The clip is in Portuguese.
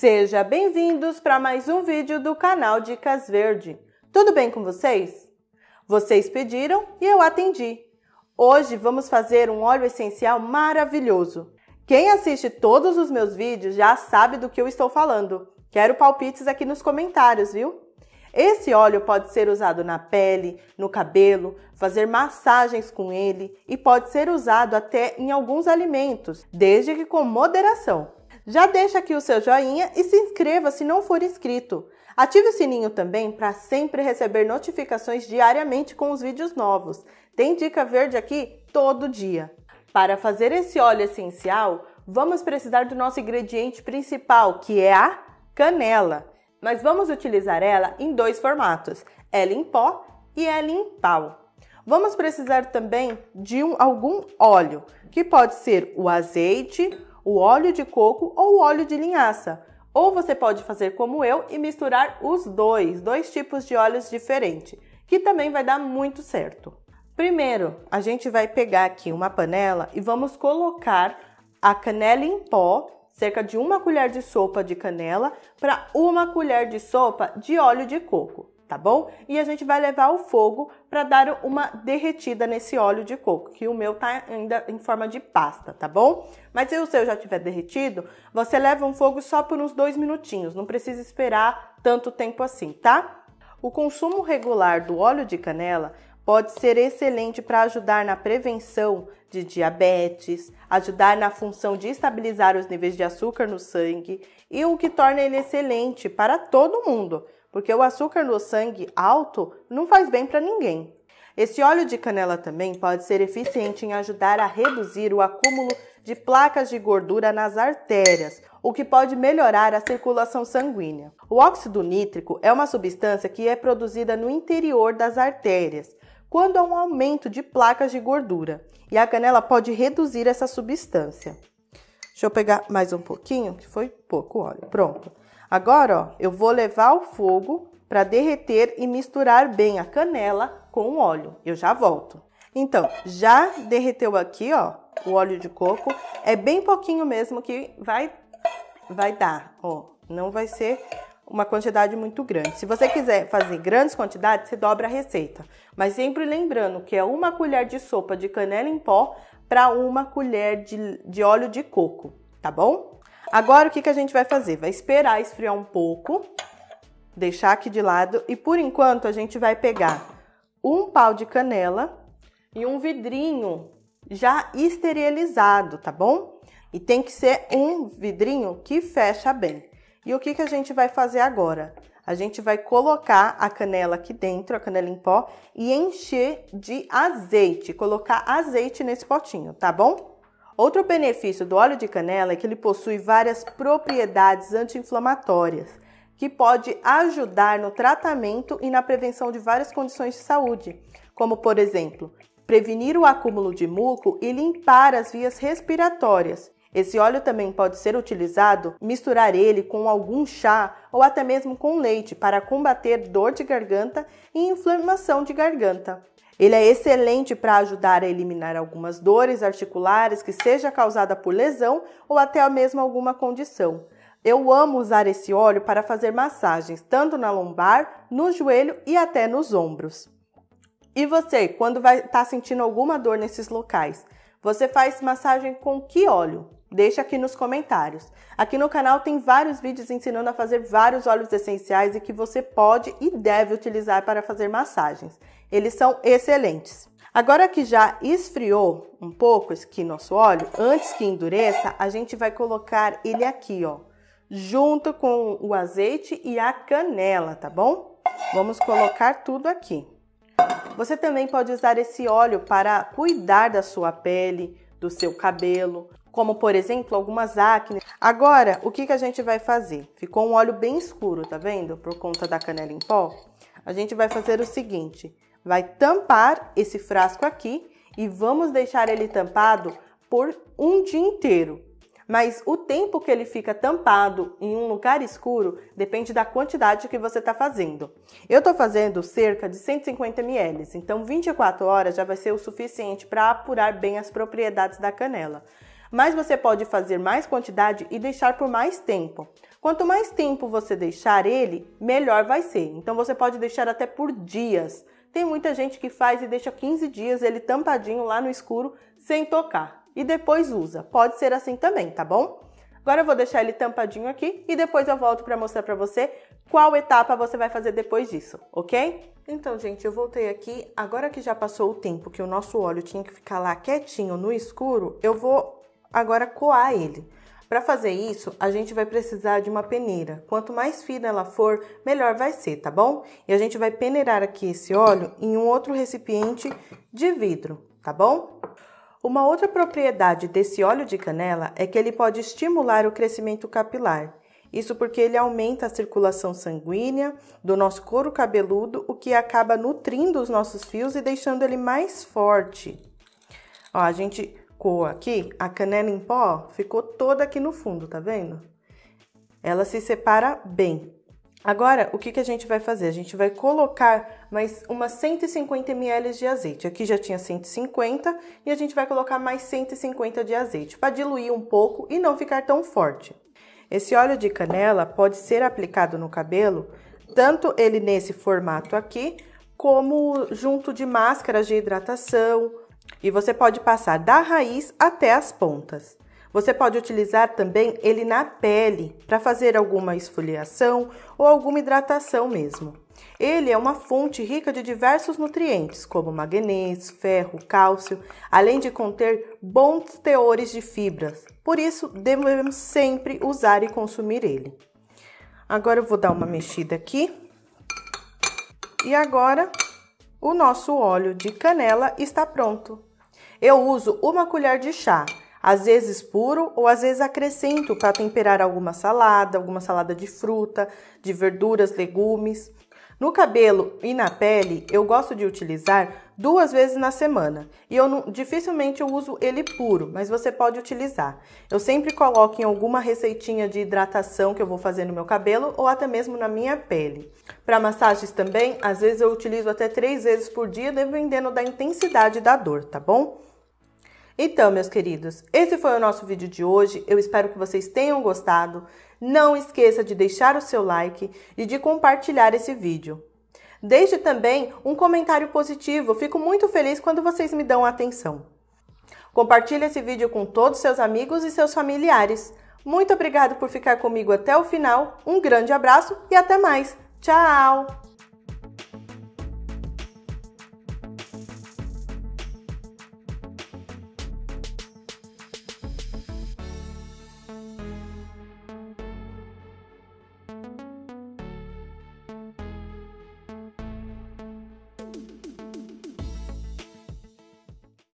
Seja bem-vindos para mais um vídeo do canal Dicas Verde. Tudo bem com vocês? Vocês pediram e eu atendi. Hoje vamos fazer um óleo essencial maravilhoso. Quem assiste todos os meus vídeos já sabe do que eu estou falando. Quero palpites aqui nos comentários, viu? Esse óleo pode ser usado na pele, no cabelo, fazer massagens com ele e pode ser usado até em alguns alimentos, desde que com moderação. Já deixa aqui o seu joinha e se inscreva se não for inscrito. Ative o sininho também para sempre receber notificações diariamente com os vídeos novos. Tem dica verde aqui todo dia. Para fazer esse óleo essencial, vamos precisar do nosso ingrediente principal, que é a canela. Nós vamos utilizar ela em dois formatos, ela em pó e ela em pau. Vamos precisar também de um, algum óleo, que pode ser o azeite, o óleo de coco ou o óleo de linhaça. Ou você pode fazer como eu e misturar os dois, dois tipos de óleos diferentes, que também vai dar muito certo. Primeiro, a gente vai pegar aqui uma panela e vamos colocar a canela em pó, cerca de uma colher de sopa de canela para uma colher de sopa de óleo de coco tá bom? E a gente vai levar ao fogo para dar uma derretida nesse óleo de coco, que o meu tá ainda em forma de pasta, tá bom? Mas se o seu já tiver derretido, você leva um fogo só por uns dois minutinhos, não precisa esperar tanto tempo assim, tá? O consumo regular do óleo de canela pode ser excelente para ajudar na prevenção de diabetes, ajudar na função de estabilizar os níveis de açúcar no sangue e o que torna ele excelente para todo mundo porque o açúcar no sangue alto não faz bem para ninguém. Esse óleo de canela também pode ser eficiente em ajudar a reduzir o acúmulo de placas de gordura nas artérias, o que pode melhorar a circulação sanguínea. O óxido nítrico é uma substância que é produzida no interior das artérias, quando há um aumento de placas de gordura, e a canela pode reduzir essa substância. Deixa eu pegar mais um pouquinho, que foi pouco óleo. Pronto. Agora, ó, eu vou levar o fogo para derreter e misturar bem a canela com o óleo. Eu já volto. Então, já derreteu aqui, ó, o óleo de coco. É bem pouquinho mesmo que vai vai dar, ó. Não vai ser uma quantidade muito grande. Se você quiser fazer grandes quantidades, você dobra a receita. Mas sempre lembrando que é uma colher de sopa de canela em pó para uma colher de, de óleo de coco, tá bom? Agora, o que, que a gente vai fazer? Vai esperar esfriar um pouco, deixar aqui de lado e por enquanto a gente vai pegar um pau de canela e um vidrinho já esterilizado, tá bom? E tem que ser um vidrinho que fecha bem. E o que, que a gente vai fazer agora? A gente vai colocar a canela aqui dentro, a canela em pó, e encher de azeite, colocar azeite nesse potinho, tá bom? Outro benefício do óleo de canela é que ele possui várias propriedades anti-inflamatórias, que pode ajudar no tratamento e na prevenção de várias condições de saúde, como por exemplo, prevenir o acúmulo de muco e limpar as vias respiratórias, esse óleo também pode ser utilizado misturar ele com algum chá ou até mesmo com leite para combater dor de garganta e inflamação de garganta. Ele é excelente para ajudar a eliminar algumas dores articulares que seja causada por lesão ou até mesmo alguma condição. Eu amo usar esse óleo para fazer massagens tanto na lombar, no joelho e até nos ombros. E você, quando vai estar tá sentindo alguma dor nesses locais, você faz massagem com que óleo? Deixa aqui nos comentários. Aqui no canal tem vários vídeos ensinando a fazer vários óleos essenciais e que você pode e deve utilizar para fazer massagens. Eles são excelentes. Agora que já esfriou um pouco aqui nosso óleo, antes que endureça, a gente vai colocar ele aqui, ó, junto com o azeite e a canela, tá bom? Vamos colocar tudo aqui. Você também pode usar esse óleo para cuidar da sua pele, do seu cabelo, como por exemplo algumas acne. Agora, o que, que a gente vai fazer? Ficou um óleo bem escuro, tá vendo? Por conta da canela em pó. A gente vai fazer o seguinte, vai tampar esse frasco aqui e vamos deixar ele tampado por um dia inteiro. Mas o tempo que ele fica tampado em um lugar escuro depende da quantidade que você está fazendo. Eu estou fazendo cerca de 150 ml, então 24 horas já vai ser o suficiente para apurar bem as propriedades da canela mas você pode fazer mais quantidade e deixar por mais tempo. Quanto mais tempo você deixar ele, melhor vai ser. Então você pode deixar até por dias. Tem muita gente que faz e deixa 15 dias ele tampadinho lá no escuro sem tocar e depois usa. Pode ser assim também, tá bom? Agora eu vou deixar ele tampadinho aqui e depois eu volto para mostrar para você qual etapa você vai fazer depois disso, ok? Então, gente, eu voltei aqui. Agora que já passou o tempo que o nosso óleo tinha que ficar lá quietinho no escuro, eu vou agora coar ele. Para fazer isso, a gente vai precisar de uma peneira. Quanto mais fina ela for, melhor vai ser, tá bom? E a gente vai peneirar aqui esse óleo em um outro recipiente de vidro, tá bom? Uma outra propriedade desse óleo de canela é que ele pode estimular o crescimento capilar. Isso porque ele aumenta a circulação sanguínea do nosso couro cabeludo, o que acaba nutrindo os nossos fios e deixando ele mais forte. Ó, a gente ficou aqui, a canela em pó ficou toda aqui no fundo, tá vendo? Ela se separa bem. Agora, o que, que a gente vai fazer? A gente vai colocar mais umas 150 ml de azeite. Aqui já tinha 150 e a gente vai colocar mais 150 de azeite para diluir um pouco e não ficar tão forte. Esse óleo de canela pode ser aplicado no cabelo, tanto ele nesse formato aqui, como junto de máscaras de hidratação, e você pode passar da raiz até as pontas. Você pode utilizar também ele na pele para fazer alguma esfoliação ou alguma hidratação mesmo. Ele é uma fonte rica de diversos nutrientes, como magnésio, ferro, cálcio, além de conter bons teores de fibras. Por isso, devemos sempre usar e consumir ele. Agora eu vou dar uma mexida aqui. E agora o nosso óleo de canela está pronto. Eu uso uma colher de chá, às vezes puro ou às vezes acrescento para temperar alguma salada, alguma salada de fruta, de verduras, legumes. No cabelo e na pele, eu gosto de utilizar duas vezes na semana. E eu não, dificilmente eu uso ele puro, mas você pode utilizar. Eu sempre coloco em alguma receitinha de hidratação que eu vou fazer no meu cabelo ou até mesmo na minha pele. Para massagens também, às vezes eu utilizo até três vezes por dia, dependendo da intensidade da dor, tá bom? Então, meus queridos, esse foi o nosso vídeo de hoje. Eu espero que vocês tenham gostado. Não esqueça de deixar o seu like e de compartilhar esse vídeo. Deixe também um comentário positivo, fico muito feliz quando vocês me dão atenção. Compartilhe esse vídeo com todos seus amigos e seus familiares. Muito obrigado por ficar comigo até o final, um grande abraço e até mais! Tchau!